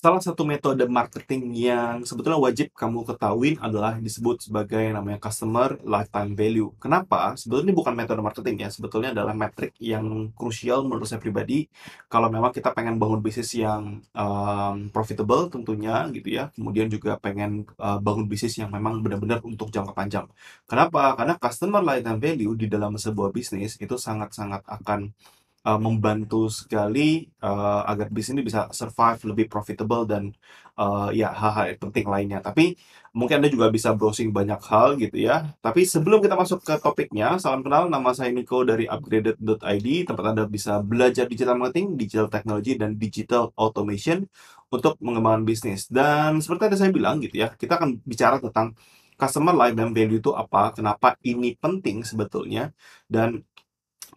Salah satu metode marketing yang sebetulnya wajib kamu ketahui adalah disebut sebagai namanya customer lifetime value. Kenapa? Sebetulnya ini bukan metode marketing ya, sebetulnya adalah metrik yang krusial menurut saya pribadi. Kalau memang kita pengen bangun bisnis yang um, profitable tentunya gitu ya, kemudian juga pengen uh, bangun bisnis yang memang benar-benar untuk jangka panjang. Kenapa? Karena customer lifetime value di dalam sebuah bisnis itu sangat-sangat akan uh, membantu sekali uh, agar bisnis ini bisa survive lebih profitable dan uh, ya hal-hal penting lainnya. Tapi mungkin Anda juga bisa browsing banyak hal gitu ya. Tapi sebelum kita masuk ke topiknya, salam kenal nama saya Niko dari upgraded.id tempat Anda bisa belajar digital marketing, digital technology dan digital automation untuk mengembangkan bisnis. Dan seperti yang saya bilang gitu ya, kita akan bicara tentang customer lifetime value itu apa, kenapa ini penting sebetulnya, dan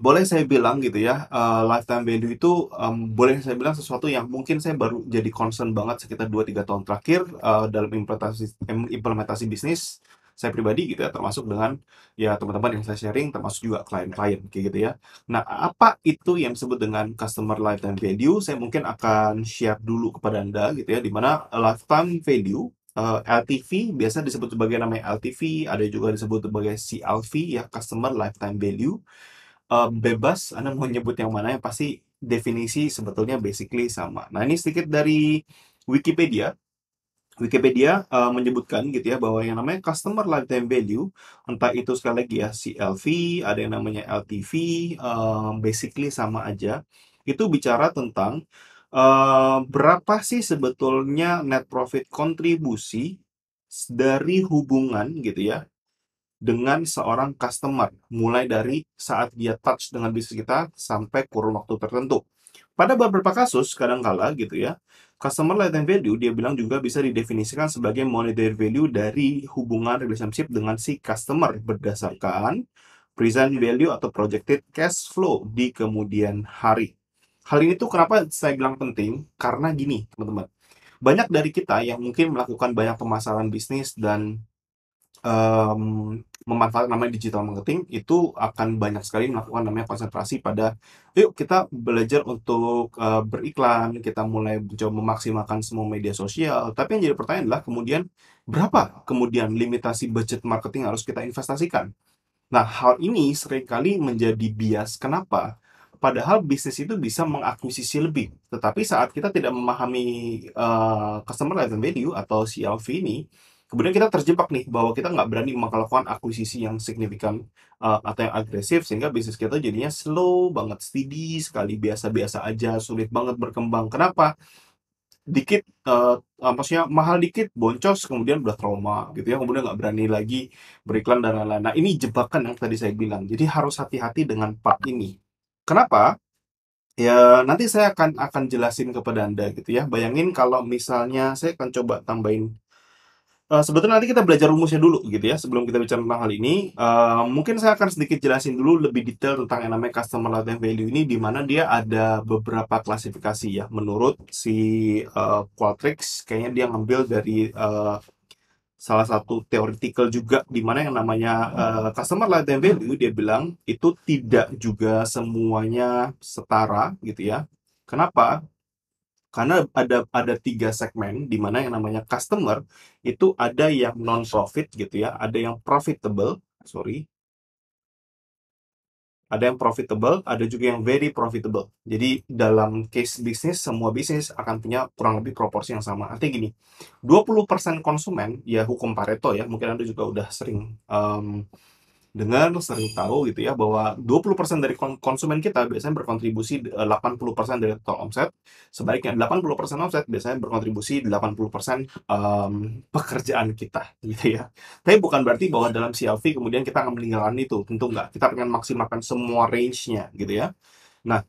boleh saya bilang gitu ya, uh, lifetime value itu um, boleh saya bilang sesuatu yang mungkin saya baru jadi concern banget sekitar 2-3 tahun terakhir uh, dalam implementasi implementasi bisnis saya pribadi gitu ya, termasuk dengan ya teman-teman yang saya sharing, termasuk juga klien-klien kayak gitu ya. Nah, apa itu yang disebut dengan customer lifetime value? Saya mungkin akan share dulu kepada Anda gitu ya, dimana lifetime value Uh, eh, LTV biasa disebut sebagai namanya LTV, ada juga disebut sebagai CLV ya customer lifetime value um, bebas Anda mau nyebut yang mana yang pasti definisi sebetulnya basically sama. Nah, ini sedikit dari Wikipedia. Wikipedia uh, menyebutkan gitu ya bahwa yang namanya customer lifetime value entah itu sekali lagi ya CLV, ada yang namanya LTV, um, basically sama aja. Itu bicara tentang uh, berapa sih sebetulnya net profit kontribusi dari hubungan gitu ya dengan seorang customer, mulai dari saat dia touch dengan bisnis kita sampai kurun waktu tertentu. Pada beberapa kasus, kadangkala gitu ya, customer lifetime value dia bilang juga bisa didefinisikan sebagai monetary value dari hubungan relationship dengan si customer berdasarkan present value atau projected cash flow di kemudian hari. Hal ini tuh kenapa saya bilang penting? Karena gini, teman-teman. Banyak dari kita yang mungkin melakukan banyak pemasaran bisnis dan um, memanfaatkan namanya digital marketing itu akan banyak sekali melakukan namanya konsentrasi pada yuk kita belajar untuk uh, beriklan kita mulai mencoba memaksimalkan semua media sosial tapi yang jadi pertanyaan adalah kemudian berapa kemudian limitasi budget marketing harus kita investasikan nah hal ini seringkali menjadi bias kenapa padahal bisnis itu bisa mengakuisisi lebih tetapi saat kita tidak memahami uh, customer lifetime value atau CLV ini kemudian kita terjebak nih bahwa kita nggak berani melakukan akuisisi yang signifikan uh, atau yang agresif sehingga bisnis kita jadinya slow banget steady sekali biasa-biasa aja sulit banget berkembang kenapa dikit uh, maksudnya mahal dikit boncos kemudian udah trauma gitu ya kemudian nggak berani lagi beriklan dan lain-lain nah ini jebakan yang tadi saya bilang jadi harus hati-hati dengan part ini kenapa ya nanti saya akan akan jelasin kepada anda gitu ya bayangin kalau misalnya saya akan coba tambahin Eh, sebetulnya nanti kita belajar rumusnya dulu gitu ya sebelum kita bicara tentang hal ini uh, mungkin saya akan sedikit jelasin dulu lebih detail tentang yang namanya customer lifetime value ini di mana dia ada beberapa klasifikasi ya menurut si uh, Qualtrics kayaknya dia ngambil dari uh, salah satu theoretical juga di mana yang namanya uh, customer lifetime value dia bilang itu tidak juga semuanya setara gitu ya kenapa karena ada ada tiga segmen di mana yang namanya customer itu ada yang non profit gitu ya, ada yang profitable, sorry, ada yang profitable, ada juga yang very profitable. Jadi dalam case bisnis semua bisnis akan punya kurang lebih proporsi yang sama. Artinya gini, 20% konsumen ya hukum Pareto ya, mungkin Anda juga udah sering um, dengar sering tahu gitu ya bahwa 20% dari konsumen kita biasanya berkontribusi 80% eh, dari total omset. Sebaliknya 80% omset biasanya berkontribusi 80% um, mmm, pekerjaan kita gitu ya. Tapi bukan berarti bahwa dalam CLV kemudian kita akan meninggalkan itu, tentu enggak. Kita pengen maksimalkan semua range-nya gitu ya. Nah,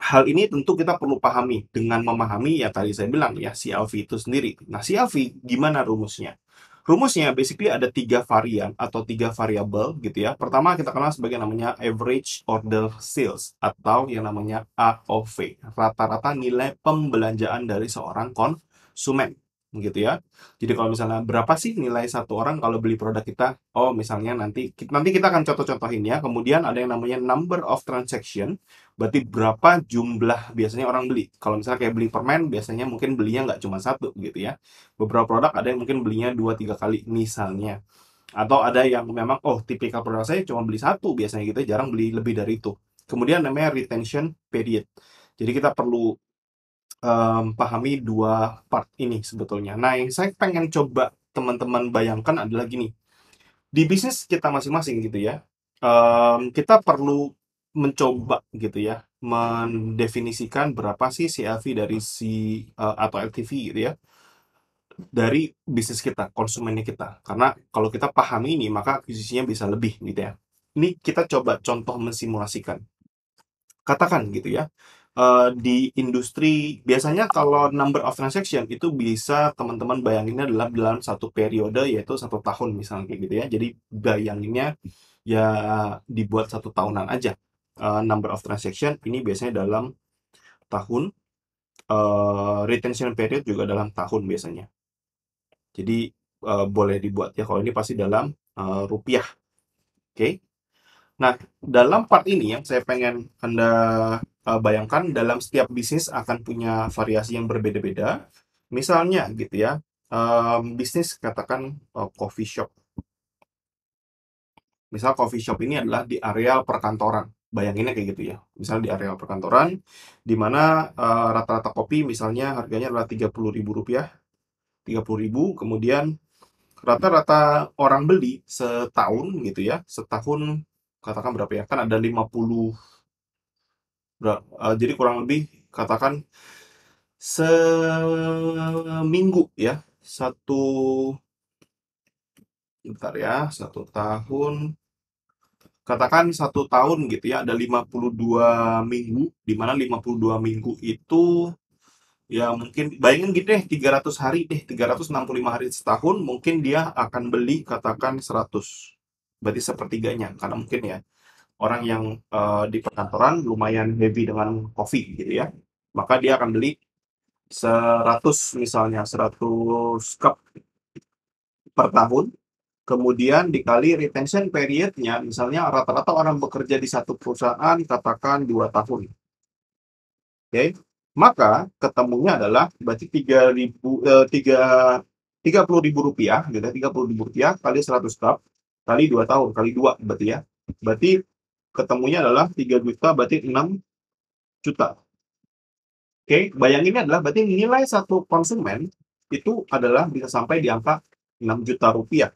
hal ini tentu kita perlu pahami dengan memahami ya tadi saya bilang ya CLV itu sendiri. Nah, CLV gimana rumusnya? Rumusnya basically ada tiga varian atau tiga variabel gitu ya. Pertama kita kenal sebagai namanya average order sales atau yang namanya AOV, rata-rata nilai pembelanjaan dari seorang konsumen gitu ya. Jadi kalau misalnya berapa sih nilai satu orang kalau beli produk kita? Oh, misalnya nanti nanti kita akan contoh-contohin ya. Kemudian ada yang namanya number of transaction, berarti berapa jumlah biasanya orang beli. Kalau misalnya kayak beli permen, biasanya mungkin belinya nggak cuma satu gitu ya. Beberapa produk ada yang mungkin belinya dua tiga kali misalnya. Atau ada yang memang oh tipikal produk saya cuma beli satu biasanya kita gitu ya, jarang beli lebih dari itu. Kemudian namanya retention period. Jadi kita perlu um, pahami dua part ini sebetulnya. Nah, yang saya pengen coba teman-teman bayangkan adalah gini. Di bisnis kita masing-masing gitu ya, um, kita perlu mencoba gitu ya, mendefinisikan berapa sih CLV dari si uh, atau LTV gitu ya dari bisnis kita, konsumennya kita. Karena kalau kita pahami ini, maka akuisisinya bisa lebih gitu ya. Ini kita coba contoh mensimulasikan. Katakan gitu ya, Eh, di industri biasanya kalau number of transaction itu bisa teman-teman bayanginnya dalam dalam satu periode yaitu satu tahun misalnya kayak gitu ya jadi bayanginnya ya dibuat satu tahunan aja uh, number of transaction ini biasanya dalam tahun uh, retention period juga dalam tahun biasanya jadi uh, boleh dibuat ya kalau ini pasti dalam uh, rupiah oke okay? nah dalam part ini yang saya pengen anda Eh, bayangkan dalam setiap bisnis akan punya variasi yang berbeda-beda. Misalnya gitu ya, um, bisnis katakan uh, coffee shop. Misal coffee shop ini adalah di areal perkantoran. Bayanginnya kayak gitu ya. Misalnya di areal perkantoran, di mana uh, rata-rata kopi misalnya harganya adalah Rp30.000. Rp30.000, kemudian rata-rata orang beli setahun gitu ya. Setahun katakan berapa ya? Kan ada 50 Ber eh, jadi kurang lebih katakan seminggu ya, satu, bentar ya, satu tahun, katakan satu tahun gitu ya, ada 52 minggu, di mana 52 minggu itu ya mungkin bayangin gitu deh 300 hari deh, 365 hari setahun mungkin dia akan beli katakan 100, berarti sepertiganya, karena mungkin ya orang yang uh, di perkantoran lumayan heavy dengan kopi gitu ya maka dia akan beli 100 misalnya 100 cup per tahun kemudian dikali retention periodnya misalnya rata-rata orang bekerja di satu perusahaan katakan dua tahun oke okay? maka ketemunya adalah berarti 3000 eh, 3 30 ribu rupiah gitu ya, puluh ribu rupiah kali seratus cup kali dua tahun kali dua berarti ya berarti ketemunya adalah 3 juta berarti 6 juta. Oke, okay, bayanginnya adalah berarti nilai satu konsumen itu adalah bisa sampai di angka 6 juta rupiah.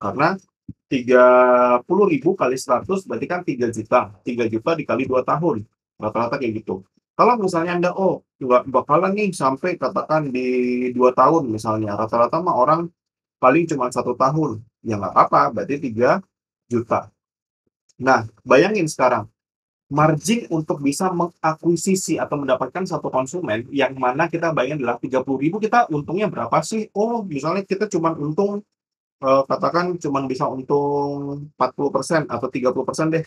Karena 30 ribu kali 100 berarti kan 3 juta. 3 juta dikali 2 tahun. Rata-rata kayak gitu. Kalau misalnya Anda, oh, bakalan nih sampai katakan di 2 tahun misalnya. Rata-rata mah orang paling cuma satu tahun. Ya nggak apa-apa, berarti 3 juta. Nah, bayangin sekarang, margin untuk bisa mengakuisisi atau mendapatkan satu konsumen yang mana kita bayangin adalah 30 ribu kita untungnya berapa sih? Oh, misalnya kita cuma untung eh, katakan cuma bisa untung 40% atau 30% deh.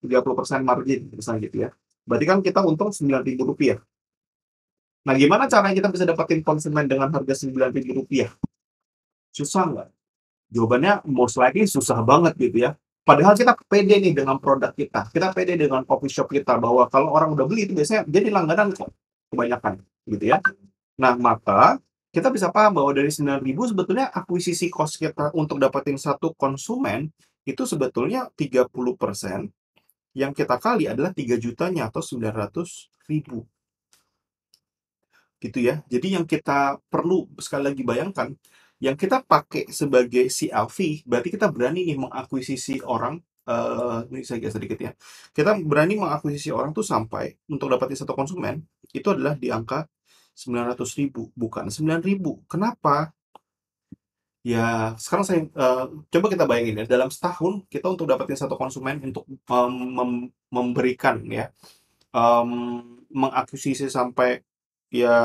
30% margin misalnya gitu ya. Berarti kan kita untung 9.000 rupiah. Nah, gimana caranya kita bisa dapetin konsumen dengan harga 9.000 rupiah? Susah nggak? Jawabannya most likely susah banget gitu ya. Padahal kita pede nih dengan produk kita, kita pede dengan coffee shop kita bahwa kalau orang udah beli itu biasanya jadi langganan kok kebanyakan gitu ya. Nah maka kita bisa paham bahwa dari 9.000 sebetulnya akuisisi cost kita untuk dapetin satu konsumen itu sebetulnya 30% yang kita kali adalah 3 jutanya atau 900 ribu gitu ya. Jadi yang kita perlu sekali lagi bayangkan yang kita pakai sebagai CLV berarti kita berani nih mengakuisisi orang uh, ini saya sedikit ya kita berani mengakuisisi orang tuh sampai untuk dapatin satu konsumen itu adalah di angka 900 ribu bukan 9 ribu kenapa ya sekarang saya uh, coba kita bayangin ya dalam setahun kita untuk dapatin satu konsumen untuk um, mem memberikan ya um, mengakuisisi sampai ya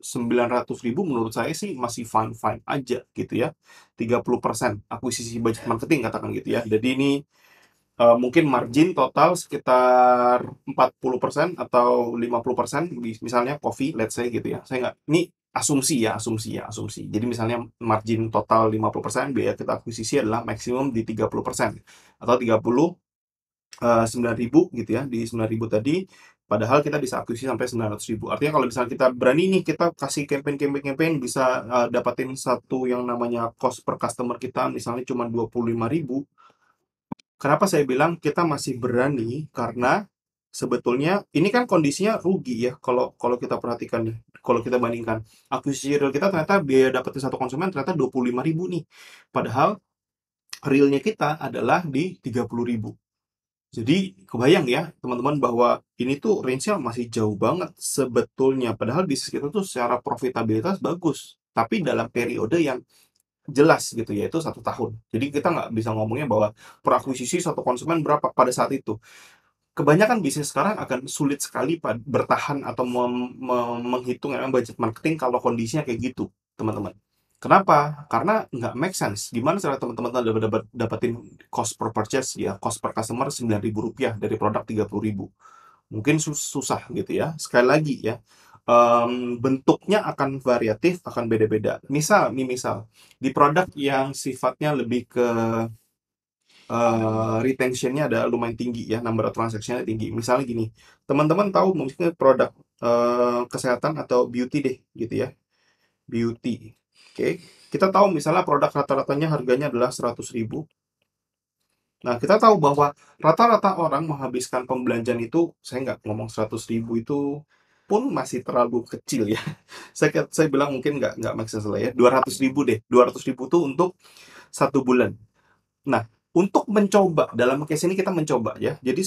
900 ribu menurut saya sih masih fine-fine aja gitu ya. 30% akuisisi budget marketing katakan gitu ya. Jadi ini uh, mungkin margin total sekitar 40% atau 50% misalnya coffee let's say gitu ya. Saya nggak, ini asumsi ya, asumsi ya, asumsi. Jadi misalnya margin total 50%, biaya kita akuisisi adalah maksimum di 30% atau 30 uh, 9000 gitu ya di 9000 tadi Padahal kita bisa akuisisi sampai 900 ribu. Artinya kalau misalnya kita berani nih, kita kasih campaign-campaign-campaign bisa uh, eh, dapatin satu yang namanya cost per customer kita misalnya cuma 25 ribu. Kenapa saya bilang kita masih berani? Karena sebetulnya ini kan kondisinya rugi ya kalau kalau kita perhatikan Kalau kita bandingkan akuisisi real kita ternyata biaya dapetin satu konsumen ternyata 25 ribu nih. Padahal realnya kita adalah di 30 ribu jadi kebayang ya teman-teman bahwa ini tuh range-nya masih jauh banget sebetulnya. Padahal bisnis kita tuh secara profitabilitas bagus. Tapi dalam periode yang jelas gitu yaitu satu tahun. Jadi kita nggak bisa ngomongnya bahwa per akuisisi satu konsumen berapa pada saat itu. Kebanyakan bisnis sekarang akan sulit sekali bertahan atau menghitung eh, budget marketing kalau kondisinya kayak gitu, teman-teman. Kenapa? Karena nggak make sense. Gimana cara teman-teman dapat dapat dapetin cost per purchase ya cost per customer sembilan ribu rupiah dari produk tiga puluh ribu? Mungkin susah gitu ya. Sekali lagi ya um, bentuknya akan variatif, akan beda-beda. Misal nih misal di produk yang sifatnya lebih ke uh, retentionnya ada lumayan tinggi ya number of transactionnya tinggi misalnya gini teman-teman tahu mungkin produk uh, kesehatan atau beauty deh gitu ya beauty Oke, kita tahu misalnya produk rata-ratanya harganya adalah 100.000. Nah, kita tahu bahwa rata-rata orang menghabiskan pembelanjaan itu, saya nggak ngomong 100.000 itu pun masih terlalu kecil ya. Saya saya bilang mungkin nggak nggak maksud saya lah ya. 200.000 deh. 200.000 tuh untuk satu bulan. Nah, untuk mencoba dalam case ini kita mencoba ya jadi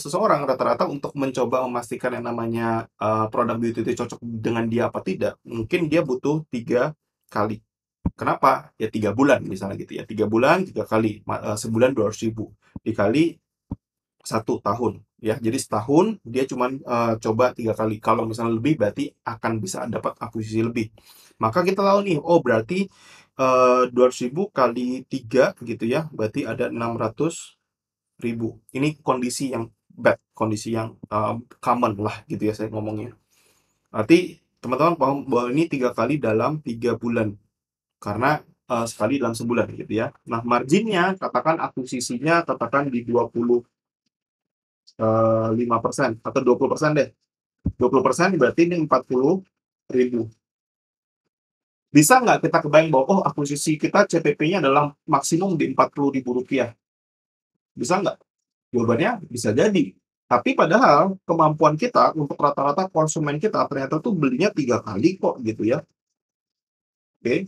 seseorang rata-rata untuk mencoba memastikan yang namanya uh, produk beauty itu cocok dengan dia apa tidak mungkin dia butuh 3 kali. Kenapa? Ya tiga bulan misalnya gitu ya. Tiga bulan, tiga kali. Eh, sebulan dua ribu. Dikali satu tahun ya jadi setahun dia cuma uh, eh, coba tiga kali kalau misalnya lebih berarti akan bisa dapat akuisisi lebih maka kita tahu nih oh berarti eh, dua uh, ribu kali tiga gitu ya berarti ada enam ratus ribu ini kondisi yang bad kondisi yang uh, common lah gitu ya saya ngomongnya berarti teman-teman paham bahwa ini tiga kali dalam tiga bulan karena uh, sekali dalam sebulan gitu ya. Nah, marginnya katakan akuisisinya katakan di uh, persen atau 20 persen deh. 20 persen berarti ini 40 ribu. Bisa nggak kita kebayang bahwa oh akuisisi kita CPP-nya adalah maksimum di 40 ribu rupiah? Bisa nggak? Jawabannya bisa jadi. Tapi padahal kemampuan kita untuk rata-rata konsumen kita ternyata tuh belinya tiga kali kok gitu ya. Oke. Okay.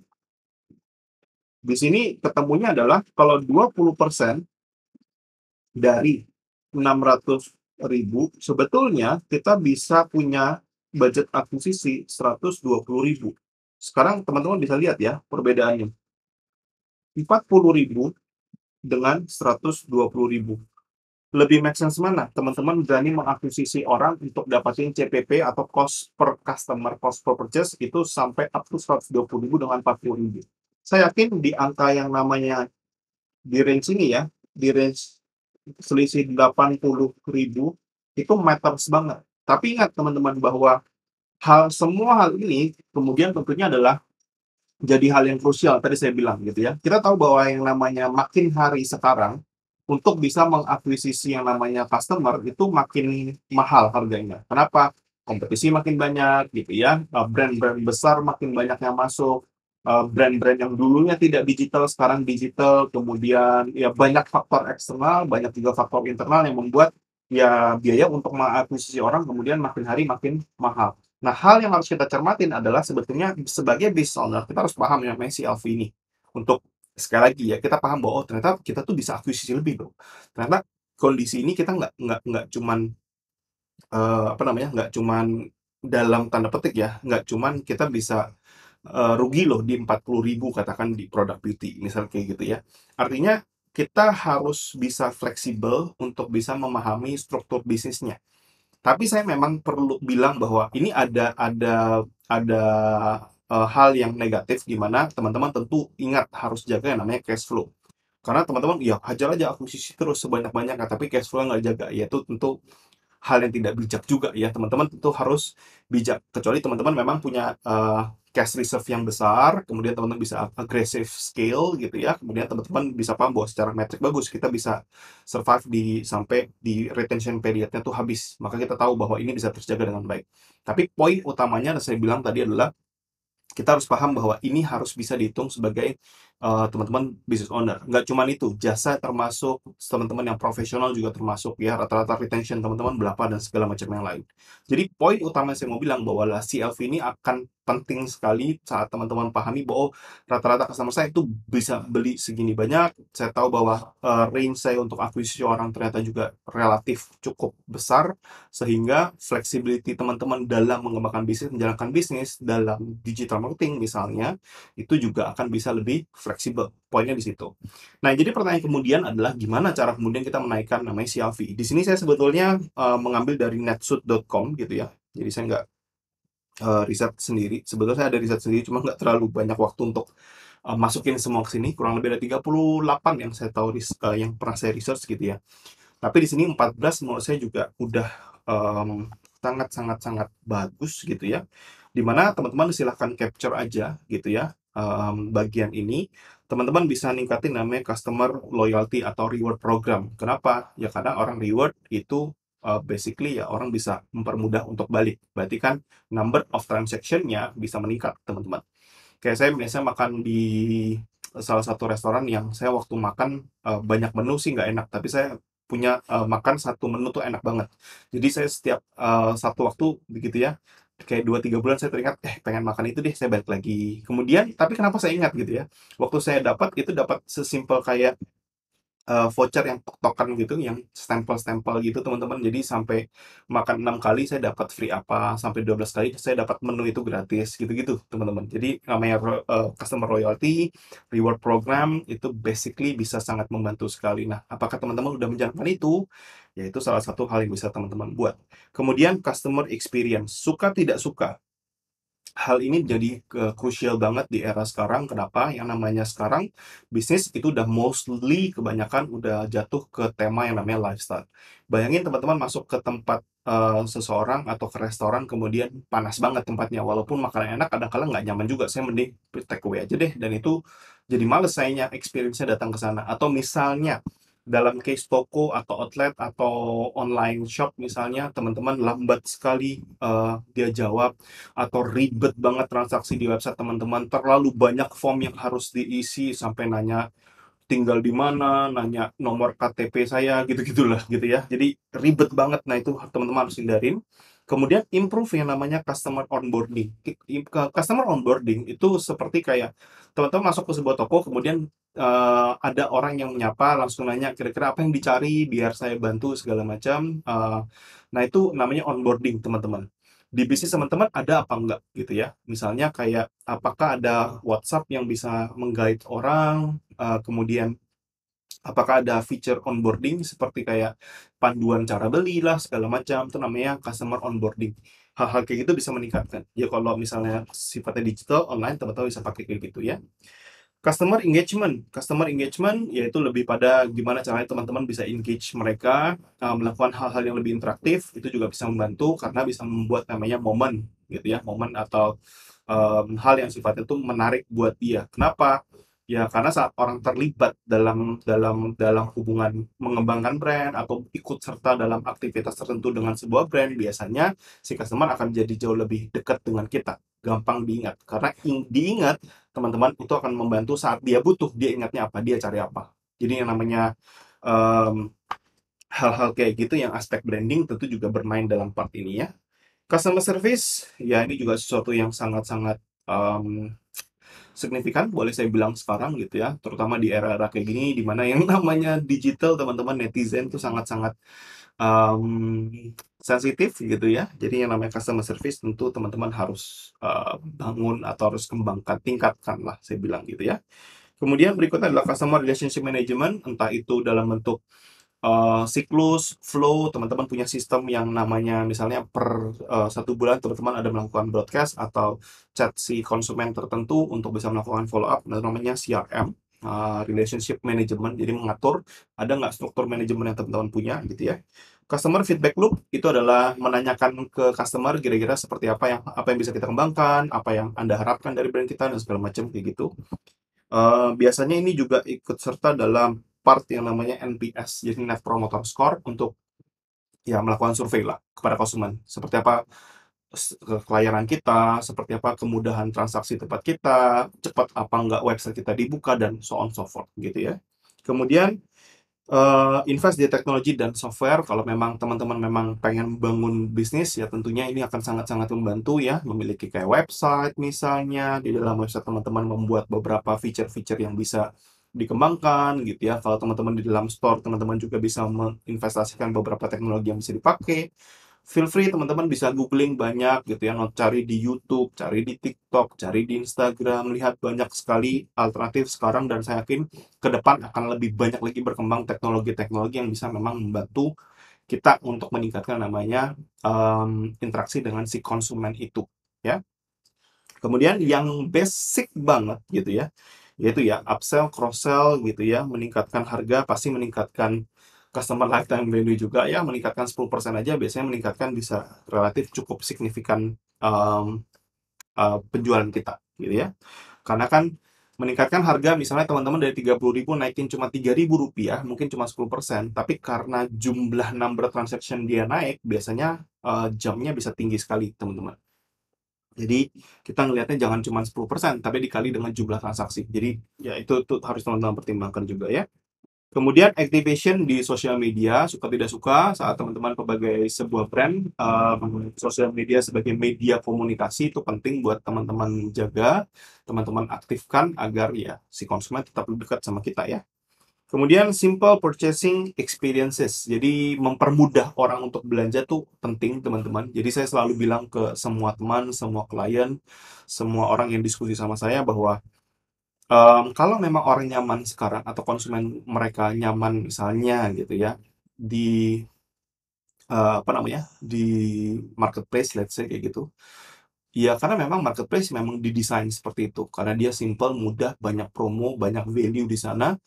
Di sini ketemunya adalah kalau 20% dari 600 ribu, sebetulnya kita bisa punya budget akuisisi 120 ribu. Sekarang teman-teman bisa lihat ya perbedaannya. 40 ribu dengan 120 ribu lebih make sense mana teman-teman berani mengakuisisi orang untuk dapatin CPP atau cost per customer, cost per purchase itu sampai up to 120 ribu dengan 40 ribu. Saya yakin di angka yang namanya di range ini ya, di range selisih 80 ribu itu matters banget. Tapi ingat teman-teman bahwa hal semua hal ini kemudian tentunya adalah jadi hal yang krusial tadi saya bilang gitu ya. Kita tahu bahwa yang namanya makin hari sekarang untuk bisa mengakuisisi yang namanya customer itu makin mahal harganya. Kenapa? Kompetisi makin banyak gitu ya. Eh, brand-brand besar makin banyak yang masuk. Eh, brand-brand yang dulunya tidak digital sekarang digital. Kemudian ya banyak faktor eksternal, banyak juga faktor internal yang membuat ya biaya untuk mengakuisisi orang kemudian makin hari makin mahal. Nah, hal yang harus kita cermatin adalah sebetulnya sebagai business owner kita harus paham yang Messi CLV ini. Untuk sekali lagi ya kita paham bahwa oh, ternyata kita tuh bisa akuisisi lebih dong ternyata kondisi ini kita nggak nggak nggak cuman uh, apa namanya nggak cuman dalam tanda petik ya nggak cuman kita bisa uh, rugi loh di empat puluh ribu katakan di produk beauty misalnya kayak gitu ya artinya kita harus bisa fleksibel untuk bisa memahami struktur bisnisnya tapi saya memang perlu bilang bahwa ini ada ada ada uh, hal yang negatif gimana teman-teman tentu ingat harus jaga yang namanya cash flow. Karena teman-teman ya hajar aja akuisisi terus sebanyak-banyaknya tapi cash flow nggak ya yaitu tentu hal yang tidak bijak juga ya teman-teman tentu harus bijak kecuali teman-teman memang punya uh, cash reserve yang besar kemudian teman-teman bisa agresif scale gitu ya kemudian teman-teman bisa paham bahwa secara metrik bagus kita bisa survive di sampai di retention periodnya tuh habis maka kita tahu bahwa ini bisa terjaga dengan baik tapi poin utamanya saya bilang tadi adalah kita harus paham bahwa ini harus bisa dihitung sebagai Eh, teman-teman uh, business owner. Nggak cuma itu, jasa termasuk teman-teman yang profesional juga termasuk ya rata-rata retention teman-teman berapa dan segala macam yang lain. Jadi poin utama yang saya mau bilang bahwa CLV ini akan penting sekali saat teman-teman pahami bahwa rata-rata customer saya itu bisa beli segini banyak. Saya tahu bahwa uh, range saya untuk akuisisi orang ternyata juga relatif cukup besar sehingga flexibility teman-teman dalam mengembangkan bisnis, menjalankan bisnis dalam digital marketing misalnya itu juga akan bisa lebih fleksibel. Poinnya di situ. Nah, jadi pertanyaan kemudian adalah gimana cara kemudian kita menaikkan namanya CLV. Di sini saya sebetulnya uh, mengambil dari NetSuit.com gitu ya. Jadi saya nggak uh, riset sendiri. Sebetulnya saya ada riset sendiri, cuma nggak terlalu banyak waktu untuk uh, masukin semua ke sini. Kurang lebih ada 38 yang saya tahu uh, yang pernah saya research gitu ya. Tapi di sini 14 menurut saya juga udah um, sangat sangat sangat bagus gitu ya dimana teman-teman silahkan capture aja gitu ya um, bagian ini, teman-teman bisa ningkatin namanya customer loyalty atau reward program. Kenapa? Ya karena orang reward itu uh, basically ya orang bisa mempermudah untuk balik. Berarti kan number of transaction-nya bisa meningkat, teman-teman. Kayak saya biasanya makan di salah satu restoran yang saya waktu makan uh, banyak menu sih nggak enak, tapi saya punya uh, makan satu menu tuh enak banget. Jadi saya setiap uh, satu waktu begitu ya, kayak dua tiga bulan saya teringat eh pengen makan itu deh saya balik lagi kemudian tapi kenapa saya ingat gitu ya waktu saya dapat itu dapat sesimpel kayak uh, voucher yang tok-tokan gitu, yang stempel-stempel gitu teman-teman. Jadi sampai makan enam kali saya dapat free apa, sampai 12 kali saya dapat menu itu gratis gitu-gitu teman-teman. Jadi namanya uh, customer royalty, reward program itu basically bisa sangat membantu sekali. Nah, apakah teman-teman udah menjalankan itu? Yaitu salah satu hal yang bisa teman-teman buat. Kemudian customer experience, suka tidak suka, hal ini jadi krusial banget di era sekarang. Kenapa? Yang namanya sekarang bisnis itu udah mostly kebanyakan udah jatuh ke tema yang namanya lifestyle. Bayangin teman-teman masuk ke tempat uh, seseorang atau ke restoran kemudian panas banget tempatnya. Walaupun makanan enak kadang-kadang nggak nyaman juga. Saya mending take away aja deh. Dan itu jadi males sayangnya experience-nya datang ke sana. Atau misalnya dalam case toko atau outlet atau online shop misalnya teman-teman lambat sekali uh, dia jawab atau ribet banget transaksi di website teman-teman terlalu banyak form yang harus diisi sampai nanya tinggal di mana, nanya nomor KTP saya gitu-gitulah gitu ya. Jadi ribet banget. Nah, itu teman-teman harus hindarin. Kemudian improve yang namanya customer onboarding. Customer onboarding itu seperti kayak teman-teman masuk ke sebuah toko, kemudian uh, ada orang yang menyapa, langsung nanya kira-kira apa yang dicari, biar saya bantu segala macam. Uh, nah itu namanya onboarding teman-teman. Di bisnis teman-teman ada apa enggak gitu ya? Misalnya kayak apakah ada WhatsApp yang bisa menggait orang, uh, kemudian apakah ada feature onboarding seperti kayak panduan cara beli lah segala macam itu namanya customer onboarding hal-hal kayak gitu bisa meningkatkan ya kalau misalnya sifatnya digital online teman-teman bisa pakai kayak gitu ya customer engagement customer engagement yaitu lebih pada gimana caranya teman-teman bisa engage mereka eh, melakukan hal-hal yang lebih interaktif itu juga bisa membantu karena bisa membuat namanya momen gitu ya momen atau um, hal yang sifatnya itu menarik buat dia kenapa ya hmm. karena saat orang terlibat dalam dalam dalam hubungan mengembangkan brand atau ikut serta dalam aktivitas tertentu dengan sebuah brand biasanya si customer akan jadi jauh lebih dekat dengan kita gampang diingat karena diingat teman-teman itu akan membantu saat dia butuh dia ingatnya apa dia cari apa jadi yang namanya um, hal-hal kayak gitu yang aspek branding tentu juga bermain dalam part ini ya customer service ya ini juga sesuatu yang sangat-sangat um, signifikan boleh saya bilang sekarang gitu ya terutama di era-era kayak gini di mana yang namanya digital teman-teman netizen tuh sangat-sangat um, sensitif gitu ya jadi yang namanya customer service tentu teman-teman harus uh, bangun atau harus kembangkan tingkatkan lah saya bilang gitu ya kemudian berikutnya adalah customer relationship management entah itu dalam bentuk uh, siklus, flow, teman-teman punya sistem yang namanya misalnya per uh, satu bulan teman-teman ada melakukan broadcast atau chat si konsumen tertentu untuk bisa melakukan follow up, namanya CRM. Uh, eh, relationship management, jadi mengatur ada nggak struktur manajemen yang teman-teman punya gitu ya. Customer feedback loop itu adalah menanyakan ke customer kira-kira seperti apa yang apa yang bisa kita kembangkan, apa yang anda harapkan dari brand kita dan segala macam kayak gitu. Uh, biasanya ini juga ikut serta dalam part yang namanya NPS, jadi Net Promoter Score untuk ya melakukan survei lah kepada konsumen. Seperti apa kelayanan kita, seperti apa kemudahan transaksi tempat kita, cepat apa enggak website kita dibuka, dan so on so forth gitu ya. Kemudian uh, invest di teknologi dan software kalau memang teman-teman memang pengen bangun bisnis ya tentunya ini akan sangat-sangat membantu ya memiliki kayak website misalnya di dalam website teman-teman membuat beberapa feature-feature yang bisa dikembangkan gitu ya. Kalau teman-teman di dalam store, teman-teman juga bisa menginvestasikan beberapa teknologi yang bisa dipakai. Feel free teman-teman bisa googling banyak gitu ya, cari di YouTube, cari di TikTok, cari di Instagram, lihat banyak sekali alternatif sekarang dan saya yakin ke depan akan lebih banyak lagi berkembang teknologi-teknologi yang bisa memang membantu kita untuk meningkatkan namanya um, interaksi dengan si konsumen itu ya kemudian yang basic banget gitu ya yaitu ya upsell, cross sell gitu ya, meningkatkan harga pasti meningkatkan customer lifetime value juga ya, meningkatkan 10% aja biasanya meningkatkan bisa relatif cukup signifikan um, uh, penjualan kita gitu ya. Karena kan meningkatkan harga misalnya teman-teman dari 30.000 naikin cuma 3.000 rupiah mungkin cuma 10% tapi karena jumlah number transaction dia naik biasanya uh, jamnya bisa tinggi sekali teman-teman jadi kita ngelihatnya jangan cuma 10%, tapi dikali dengan jumlah transaksi. Jadi ya itu, itu harus teman-teman pertimbangkan juga ya. Kemudian activation di sosial media, suka tidak suka, saat teman-teman sebagai sebuah brand, eh, uh, sosial media sebagai media komunikasi itu penting buat teman-teman jaga, teman-teman aktifkan agar ya si konsumen tetap dekat sama kita ya. Kemudian simple purchasing experiences. Jadi mempermudah orang untuk belanja tuh penting teman-teman. Jadi saya selalu bilang ke semua teman, semua klien, semua orang yang diskusi sama saya bahwa um, kalau memang orang nyaman sekarang atau konsumen mereka nyaman misalnya gitu ya di uh, apa namanya di marketplace let's say kayak gitu. Ya, karena memang marketplace memang didesain seperti itu. Karena dia simple, mudah, banyak promo, banyak value di sana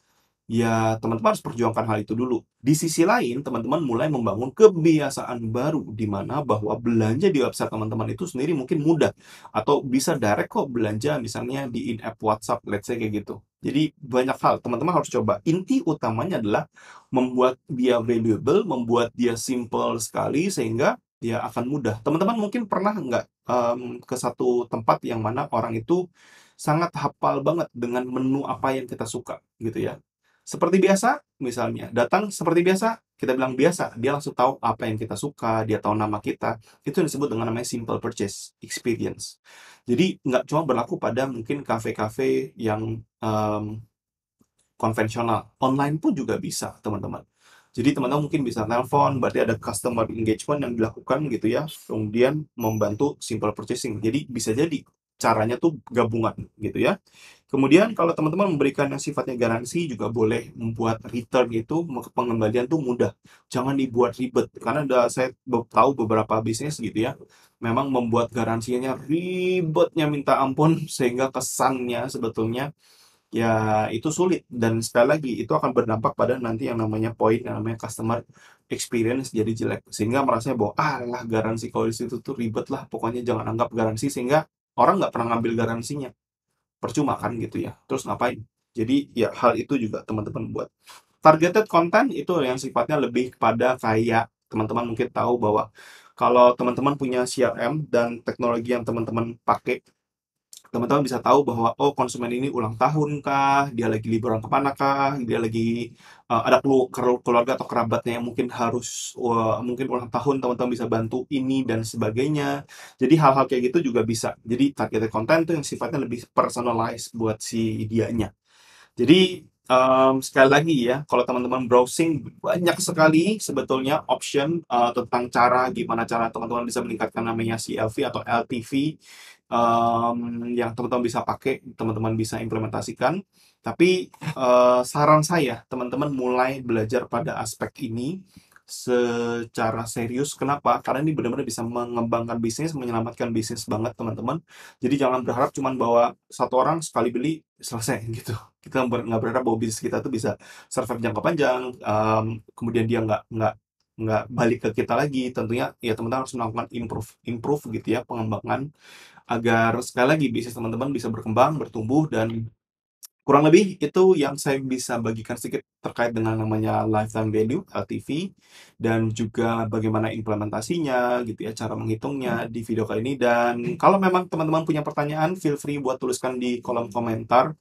ya teman-teman harus perjuangkan hal itu dulu. Di sisi lain, teman-teman mulai membangun kebiasaan baru di mana bahwa belanja di website teman-teman itu sendiri mungkin mudah atau bisa direct kok belanja misalnya di in-app WhatsApp, let's say kayak gitu. Jadi banyak hal teman-teman harus coba. Inti utamanya adalah membuat dia valuable, membuat dia simple sekali sehingga dia akan mudah. Teman-teman mungkin pernah nggak um, ke satu tempat yang mana orang itu sangat hafal banget dengan menu apa yang kita suka gitu ya. Seperti biasa, misalnya datang seperti biasa, kita bilang biasa, dia langsung tahu apa yang kita suka, dia tahu nama kita. Itu yang disebut dengan namanya simple purchase experience. Jadi nggak cuma berlaku pada mungkin kafe-kafe yang um, konvensional, online pun juga bisa, teman-teman. Jadi teman-teman mungkin bisa telepon, berarti ada customer engagement yang dilakukan gitu ya, kemudian membantu simple purchasing. Jadi bisa jadi caranya tuh gabungan gitu ya. Kemudian kalau teman-teman memberikan yang sifatnya garansi juga boleh membuat return itu pengembalian tuh mudah. Jangan dibuat ribet karena udah saya tahu beberapa bisnis gitu ya. Memang membuat garansinya ribetnya minta ampun sehingga kesannya sebetulnya ya itu sulit dan sekali lagi itu akan berdampak pada nanti yang namanya poin yang namanya customer experience jadi jelek sehingga merasa bahwa ah lah garansi kalau itu tuh ribet lah pokoknya jangan anggap garansi sehingga orang nggak pernah ngambil garansinya percuma kan gitu ya. Terus ngapain? Jadi ya hal itu juga teman-teman buat. Targeted content itu yang sifatnya lebih kepada kayak teman-teman mungkin tahu bahwa kalau teman-teman punya CRM dan teknologi yang teman-teman pakai teman-teman bisa tahu bahwa oh konsumen ini ulang tahun kah, dia lagi liburan kemana kah, dia lagi uh, ada keluarga atau kerabatnya yang mungkin harus uh, mungkin ulang tahun teman-teman bisa bantu ini dan sebagainya. Jadi hal-hal kayak gitu juga bisa. Jadi targeted content tuh yang sifatnya lebih personalized buat si dianya. Jadi um, sekali lagi ya, kalau teman-teman browsing banyak sekali sebetulnya option uh, tentang cara gimana cara teman-teman bisa meningkatkan namanya CLV atau LTV um, yang teman-teman bisa pakai, teman-teman bisa implementasikan. Tapi uh, saran saya, teman-teman mulai belajar pada aspek ini secara serius. Kenapa? Karena ini benar-benar bisa mengembangkan bisnis, menyelamatkan bisnis banget teman-teman. Jadi jangan berharap cuman bahwa satu orang sekali beli selesai gitu. Kita nggak berharap bahwa bisnis kita itu bisa survive jangka panjang. Um, kemudian dia nggak nggak nggak balik ke kita lagi tentunya ya teman-teman harus melakukan improve improve gitu ya pengembangan agar sekali lagi bisnis teman-teman bisa berkembang, bertumbuh dan kurang lebih itu yang saya bisa bagikan sedikit terkait dengan namanya lifetime value LTV dan juga bagaimana implementasinya gitu ya cara menghitungnya hmm. di video kali ini dan kalau memang teman-teman punya pertanyaan feel free buat tuliskan di kolom komentar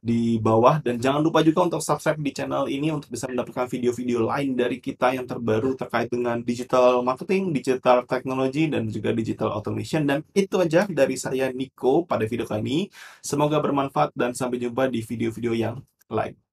di bawah dan jangan lupa juga untuk subscribe di channel ini untuk bisa mendapatkan video-video lain dari kita yang terbaru terkait dengan digital marketing, digital teknologi dan juga digital automation dan itu aja dari saya Nico pada video kali ini. Semoga bermanfaat dan sampai jumpa di video-video yang lain.